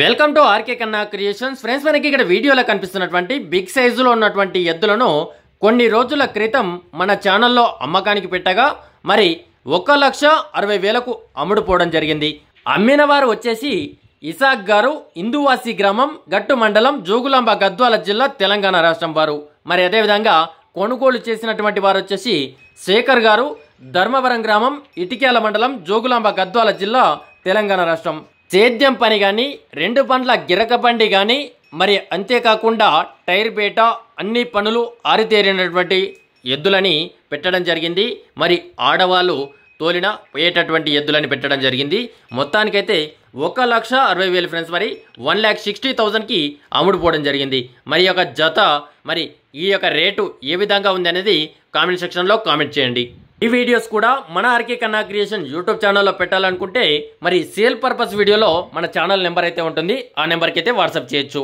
welcome to R K Kanna creations friends మనకి ఇక్కడ వీడియోలో కనిపిస్తున్నటువంటి బిగ్ సైజులో ఉన్నటువంటి ఎద్దులను కొన్ని రోజుల క్రితం మన ఛానల్లో అమ్మకానికి పెట్టగా మరి ఒక లక్ష అరవై వేలకు అమ్ముడుపోవడం జరిగింది అమ్మిన వారు వచ్చేసి ఇసాక్ గారు ఇందువాసి గ్రామం గట్టు మండలం జోగులాంబ గద్వాల జిల్లా తెలంగాణ రాష్ట్రం వారు మరి అదేవిధంగా కొనుగోలు చేసినటువంటి వారు వచ్చేసి శేఖర్ గారు ధర్మవరం గ్రామం ఇటికేల మండలం జోగులాంబ గద్వాల జిల్లా తెలంగాణ రాష్ట్రం సేద్యం పని కానీ రెండు పండ్ల గిరక బండి కానీ మరి అంతేకాకుండా టైర్ పేట అన్ని పనులు ఆరితేరినటువంటి ఎద్దులని పెట్టడం జరిగింది మరి ఆడవాళ్ళు తోలిన పోయేటటువంటి ఎద్దులని పెట్టడం జరిగింది మొత్తానికైతే ఒక లక్ష అరవై వేలు ఫ్రెండ్స్ మరి వన్ ల్యాక్ సిక్స్టీ థౌజండ్కి అమ్ముడుపోవడం జరిగింది మరి యొక్క జత మరి ఈ యొక్క రేటు ఏ విధంగా ఉంది అనేది కామెంట్ సెక్షన్లో కామెంట్ చేయండి ఈ వీడియోస్ కూడా మన ఆర్కే కన్నా క్రియేషన్ యూట్యూబ్ ఛానల్లో పెట్టాలనుకుంటే మరి సేల్ పర్పస్ వీడియోలో మన ఛానల్ నెంబర్ అయితే ఉంటుంది ఆ నెంబర్కి అయితే వాట్సాప్ చేయొచ్చు